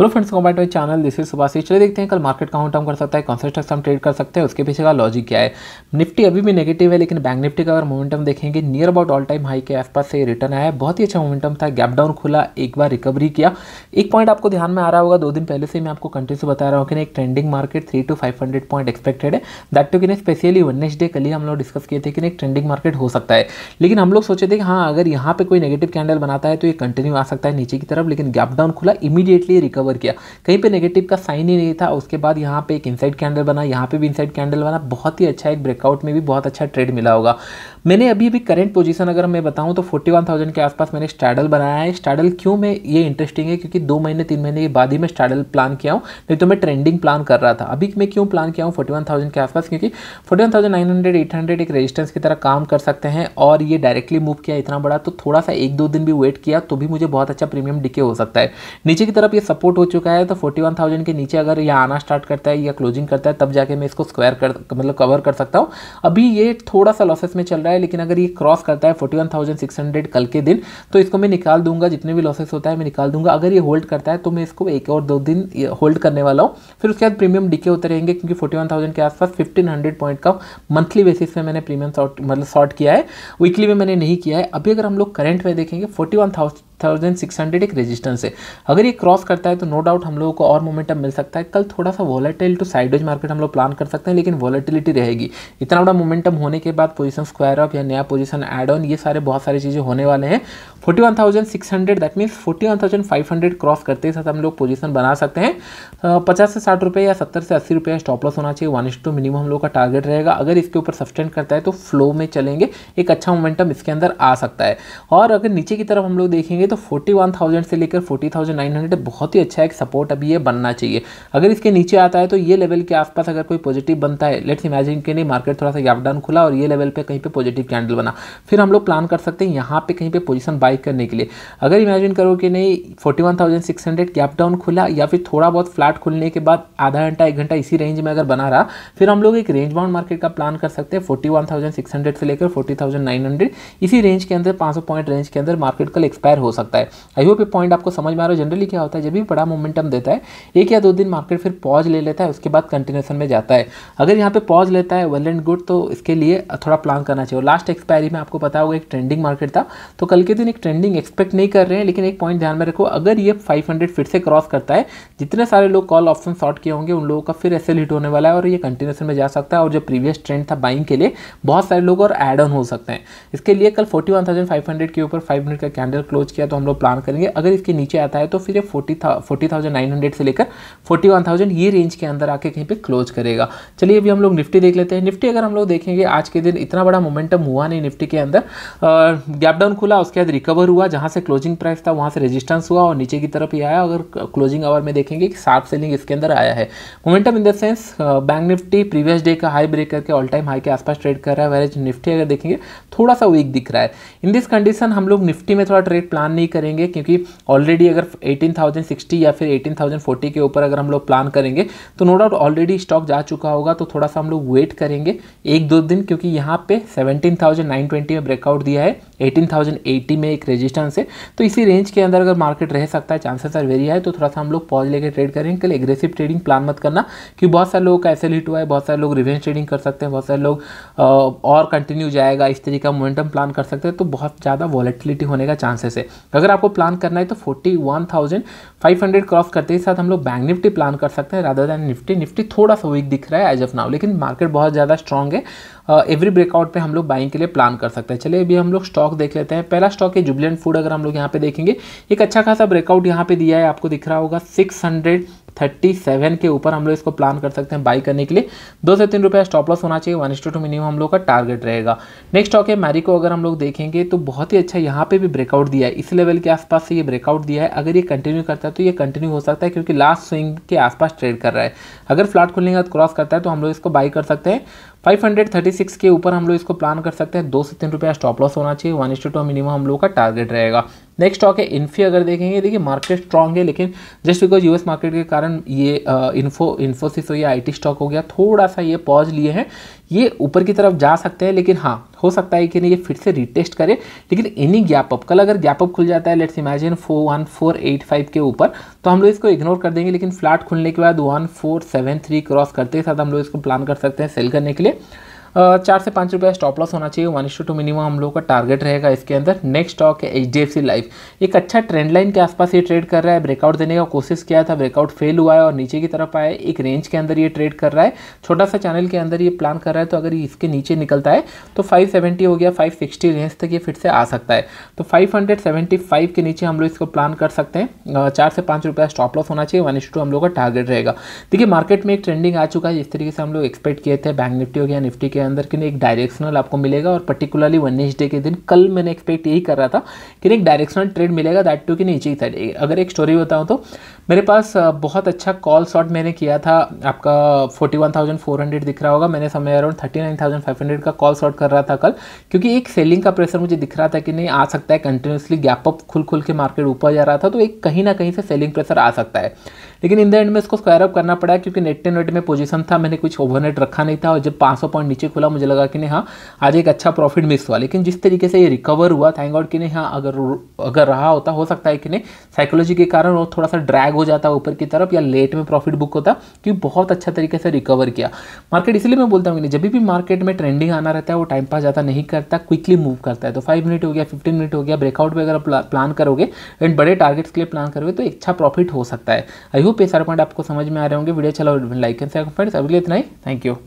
hello friends कॉम्बाइट my channel this is Subhashi चलिए देखते हैं कल मार्केट काउंट डाउन कर सकता है कौन सा स्टॉक्स हम ट्रेड कर सकते हैं उसके पीछे का लॉजिक क्या है निफ्टी अभी भी नेगेटिव है लेकिन बैंक निफ्टी का अगर मोमेंटम देखेंगे near about all time high के आसपास से रिटर्न आया है बहुत ही अच्छा मोमेंटम था गैप डाउन खुला एक बार रिकवरी किया एक पॉइंट आपको ध्यान में आ रहा होगा दो दिन पहले से मैं आपको कंटिन्यू बता रहा हूँ कि ना एक trending market three two five hundred point expected है दैट टू कि स्पेशली वेडनेसडे कल ही हम लोग डिस्कस किए थे कि एक ट्रेंडिंग मार्केट हो सकता है लेकिन हम लोग सोचे थे कि हाँ अगर यहाँ पर कोई नेगेटिव कैंडल बनाता है तो ये कंटिन्यू आ सकता है नीचे की तरफ लेकिन गैप डाउन खुला इमीडिएटली रिकवर कवर किया कहीं पे नेगेटिव का साइन ही नहीं था उसके बाद यहाँ पे एक इनसाइड कैंडल बना यहाँ पे भी इनसाइड कैंडल बना बहुत ही अच्छा एक ब्रेकआउट में भी बहुत अच्छा ट्रेड मिला होगा मैंने अभी भी करंट पोजीशन अगर मैं बताऊँ तो फोर्टी के आसपास मैंने स्टैडल बनाया है स्टैडल क्यों मैं ये इंटरेस्टिंग है क्योंकि दो महीने तीन महीने के बाद ही मैं स्टैडल प्लान किया हूँ नहीं तो मैं ट्रेंडिंग प्लान कर रहा था अभी मैं क्यों प्लान किया हूँ फोर्टी के आसपास क्योंकि फोर्टी वन एक रेजिस्टेंस की तरह काम कर सकते हैं और ये डायरेक्टली मूव किया इतना बड़ा तो थोड़ा सा एक दो दिन भी वेट किया तो भी मुझे बहुत अच्छा प्रीमियम डिके हो सकता है नीचे की तरफ ये सपोर्ट सपोर्ट हो चुका है तो 41,000 के नीचे अगर ये आना स्टार्ट करता है या क्लोजिंग करता है तब जाके मैं इसको स्क्वायर कर मतलब कवर कर सकता हूँ अभी ये थोड़ा सा लॉसेस में चल रहा है लेकिन अगर ये क्रॉस करता है 41,600 कल के दिन तो इसको मैं निकाल दूंगा जितने भी लॉसेस होता है मैं निकाल दूंगा अगर ये होल्ड करता है तो मैं इसको एक और दो दिन होल्ड करने वाला हूँ फिर उसके बाद प्रीमियम डिके होते रहेंगे क्योंकि थाउजेंड के आसपास हंड्रेड पॉइंट का मंथली बेसिस पे मैंने प्रीमियम शॉर्ट मतलब शॉर्ट किया है वीकली में मैंने नहीं किया है अभी अगर हम लोग करंट में देखेंगे 41,000 थाउजेंड सिक्स हंड्रेड एक रेजिस्टेंस है अगर ये क्रॉस करता है तो नो डाउट हम लोगों को और मोमेंटम मिल सकता है कल थोड़ा सा वॉलेटाइल टू साइडवेज मार्केट हम लोग प्लान कर सकते हैं लेकिन वॉलेटिलिटी रहेगी इतना बड़ा मोमेंटम होने के बाद पोजिशन स्क्वायर अप या नया पोजिशन एड ऑन ये सारे बहुत सारी चीज़ें होने वाले हैं forty one thousand six hundred that means forty one thousand five hundred cross करते ही साथ हम लोग पोजीशन बना सकते हैं पचास से साठ रुपये या सत्तर से अस्सी रुपये स्टॉप लॉस होना चाहिए वन इस टू मिनिमम हम लोग का टारगेट रहेगा अगर इसके ऊपर सस्टेंड करता है तो फ्लो में चलेंगे एक अच्छा मोमेंटम इसके अंदर आ सकता है और अगर नीचे की तरफ हम लोग देखेंगे तो 41,000 से लेकर 40,900 बहुत ही अच्छा एक सपोर्ट अभी ये बनना चाहिए अगर इसके नीचे आता है तो ये लेवल के आसपास अगर कोई पॉजिटिव बनता है लेट्स इमेजिन के नहीं मार्केट थोड़ा सा गैपडाउन खुला और ये लेवल पर कहीं पर पॉजिटिव कैंडल बना फिर हम लोग प्लान कर सकते हैं यहाँ पर कहीं पर पोजिशन बाई करने के लिए अगर इमेजिन करो कि नहीं फोर्टी गैप डाउन खुला या फिर थोड़ा बहुत फ्लैट खुलने के बाद आधा घंटा एक घंटा इसी रेंज में अगर बना रहा फिर हम लोग एक रेंज बाउंड मार्केट का प्लान कर सकते हैं हंड्रेड से लेकर हंड्रेड इसी रेंज के अंदर सौ पॉइंट रेंज के अंदर मार्केट कल एक्सपायर हो सकता सकता है आई होप ये पॉइंट आपको समझ में आ रहा है जनरली क्या होता है जब भी बड़ा मोमेंटम देता है एक या दो दिन मार्केट फिर पॉज ले लेता है उसके बाद कंटिन्यूशन में जाता है अगर यहाँ पे पॉज लेता है वेल एंड गुड तो इसके लिए थोड़ा प्लान करना चाहिए लास्ट एक्सपायरी में आपको पता होगा एक ट्रेंडिंग मार्केट था तो कल के दिन एक ट्रेंडिंग एक्सपेक्ट नहीं कर रहे हैं लेकिन एक पॉइंट ध्यान में रखो अगर ये 500 फिर से क्रॉस करता है जितने सारे लोग कॉल ऑप्शन शॉर्ट किए होंगे उन लोगों का फिर एस हिट होने वाला है और ये कंटिन्यूशन में जा सकता है और जो प्रीवियस ट्रेंड था बाइंग के लिए बहुत सारे लोग और एड ऑन हो सकते हैं इसके लिए कल फोर्टी के ऊपर फाइव का कैंडल क्लोज किया तो हम लोग प्लान करेंगे अगर इसके नीचे आता है तो फिर ये फोर्टी था फोर्टी थाउजेंड नाइन हंड्रेड से लेकर फोर्टी वन थाउजेंड ये रेंज के अंदर आके कहीं पे क्लोज करेगा चलिए अभी हम लोग निफ्टी देख लेते हैं निफ्टी अगर हम लोग देखेंगे आज के दिन इतना बड़ा मोमेंटम हुआ नहीं निफ्टी के अंदर गैप डाउन खुला उसके बाद रिकवर हुआ जहाँ से क्लोजिंग प्राइस था वहाँ से रजिस्टेंस हुआ और नीचे की तरफ ही आया अगर क्लोजिंग आवर में देखेंगे कि शार्प सेलिंग इसके अंदर आया है momentum in the sense bank Nifty previous day का हाई ब्रेक करके ऑल टाइम हाई के आसपास ट्रेड कर रहा है वैरेज निफ्टी अगर देखेंगे थोड़ा सा वीक दिख रहा है इन दिस कंडीशन हम लोग निफ्टी में थोड़ा ट्रेड प्लान नहीं करेंगे क्योंकि ऑलरेडी अगर 18,060 या फिर 18,040 के ऊपर अगर हम लोग प्लान करेंगे तो नो डाउट ऑलरेडी स्टॉक जा चुका होगा तो थोड़ा सा हम लोग वेट करेंगे एक दो दिन क्योंकि यहाँ पे 17,920 में ब्रेकआउट दिया है 18,080 में एक रेजिस्टेंस है तो इसी रेंज के अंदर अगर मार्केट रह सकता है चांसेस आर वेरी हाई तो थोड़ा सा हम लोग पॉज लेकर ट्रेड करेंगे कल एग्रेसिव ट्रेडिंग प्लान मत करना कि बहुत सारे लोगों का ऐसे हिट हुआ है बहुत सारे लोग रिवेंज ट्रेडिंग कर सकते हैं बहुत सारे लोग और कंटिन्यू जाएगा इस तरीके का मोमेंटम प्लान कर सकते हैं तो बहुत ज़्यादा वॉलेटिलिटी होने का चांसेस है अगर आपको प्लान करना है तो फोर्टी क्रॉस करते ही साथ हम लोग बैंक निफ्टी प्लान कर सकते हैं राधा दैन निफ्टी निफ्टी थोड़ा सा वीक दिख रहा है एज ऑफ नाउ लेकिन मार्केट बहुत ज़्यादा स्ट्रॉन्ग है एवरी ब्रेकआउट पर हम लोग बाइंग के लिए प्लान कर सकते हैं चलिए अभी हम लोग स्टॉक स्टॉक देख लेते हैं पहला स्टॉक है जुबलियन फूड अगर हम लोग यहाँ पे देखेंगे एक अच्छा खासा ब्रेकआउट यहाँ पे दिया है आपको दिख रहा होगा सिक्स हंड्रेड थर्टी सेवन के ऊपर हम लोग इसको प्लान कर सकते हैं बाई करने के लिए दो से तीन रुपया स्टॉप लॉस होना चाहिए वन स्टू टू मिनिमम हम लोग का टारगेट रहेगा नेक्स्ट स्टॉक है मैरी को अगर हम लोग देखेंगे तो बहुत ही अच्छा यहाँ पे भी ब्रेकआउट दिया है इस लेवल के आसपास से ये ब्रेकआउट दिया है अगर ये कंटिन्यू करता है तो ये कंटिन्यू हो सकता है क्योंकि लास्ट स्विंग के आसपास ट्रेड कर रहा है अगर फ्लाट खुलने का क्रॉस करता है तो हम लोग इसको बाई कर सकते हैं 536 के ऊपर हम लोग इसको प्लान कर सकते हैं दो से तीन रुपया स्टॉप लॉस होना चाहिए वन स्टू टू मिनिमम हम लोग का टारगेट रहेगा नेक्स्ट स्टॉक है इन्फी अगर देखेंगे देखिए मार्केट स्ट्रांग है लेकिन जस्ट बिकॉज यूएस मार्केट के कारण ये इन्फो इन्फोसिस हो या आईटी स्टॉक हो गया थोड़ा सा ये पॉज लिए हैं ये ऊपर की तरफ जा सकते हैं लेकिन हाँ हो सकता है कि नहीं ये फिर से रिटेस्ट करे लेकिन एनी गैप अप कल अगर गैप अप खुल जाता है let's imagine four one four eight five के ऊपर तो हम लोग इसको इग्नोर कर देंगे लेकिन फ्लैट खुलने के बाद one four seven three cross करते ही साथ हम लोग इसको प्लान कर सकते हैं सेल करने के लिए चार से पाँच रुपया स्टॉप लॉस होना चाहिए वन इशू टू मिनिमम हम लोग का टारगेट रहेगा इसके अंदर नेक्स्ट स्टॉक है H D F C life एक अच्छा ट्रेंड लाइन के आसपास ये ट्रेड कर रहा है ब्रेकआउट देने का कोशिश किया था ब्रेकआउट फेल हुआ है और नीचे की तरफ आया एक रेंज के अंदर ये ट्रेड कर रहा है छोटा सा चैनल के अंदर ये प्लान कर रहा है तो अगर इसके नीचे निकलता है तो फाइव हो गया फाइव रेंज तक ये फिर से आ सकता है तो फाइव के नीचे हम लोग इसको प्लान कर सकते हैं चार से पाँच रुपया स्टॉप लॉस होना चाहिए वन हम लोग का टारगेट रहेगा देखिए मार्केट में एक ट्रेंडिंग आ चुका है जिस तरीके से हम लोग एक्सपेक्ट किए थे बैंक निफ्टी हो गया निफ्टी के अंदर कि एक डायरेक्शनल आपको मिलेगा और पर्टिकुलरली वेनेसडे के दिन कल मैंने एक्सपेक्ट यही कर रहा था कि एक डायरेक्शनल ट्रेड मिलेगा दैट टू कि नीचे ही था अगर एक स्टोरी बताऊँ तो मेरे पास बहुत अच्छा कॉल शॉट मैंने किया था आपका फोर्टी दिख रहा होगा मैंने समय अराउंड थर्टी का कॉल शॉट कर रहा था कल क्योंकि एक सेलिंग का प्रेशर मुझे दिख रहा था कि नहीं आ सकता है कंटिन्यूसली गैप अप खुल खुल के मार्केट ऊपर जा रहा था तो एक कहीं ना कहीं से सेलिंग प्रेशर आ सकता है लेकिन इन द एंड में इसको स्क्वायर अप करना पड़ा क्योंकि नेट टेन नेट में पोजीशन था मैंने कुछ ओवरनेट रखा नहीं था और जब 500 पॉइंट नीचे खुला मुझे लगा कि नहीं हाँ आज एक अच्छा प्रॉफिट मिक्स हुआ लेकिन जिस तरीके से ये रिकवर हुआ थैंक गॉड कि नहीं हाँ अगर अगर रहा होता हो सकता है कि नहीं साइकोलॉजी के कारण वो थोड़ा सा ड्रैग हो जाता ऊपर की तरफ या लेट में प्रॉफिट बुक होता क्योंकि बहुत अच्छा तरीके से रिकवर किया मार्केट इसलिए मैं बोलता हूँ कि नहीं जब भी मार्केट में ट्रेंडिंग आना रहता है वो टाइम पास ज़्यादा नहीं करता क्विकली मूव करता है तो फाइव मिनट हो गया फिफ्टीन मिनट हो गया ब्रेकआउट पर अगर प्लान करोगे एंड बड़े टारगेट्स के लिए प्लान करोगे तो अच्छा प्रॉफिट हो सकता है आई होप ये सारे पॉइंट आपको समझ में आ रहे होंगे वीडियो चलाओ लाइक एंड शेयर फ्रेंड्स अभी इतना ही थैंक यू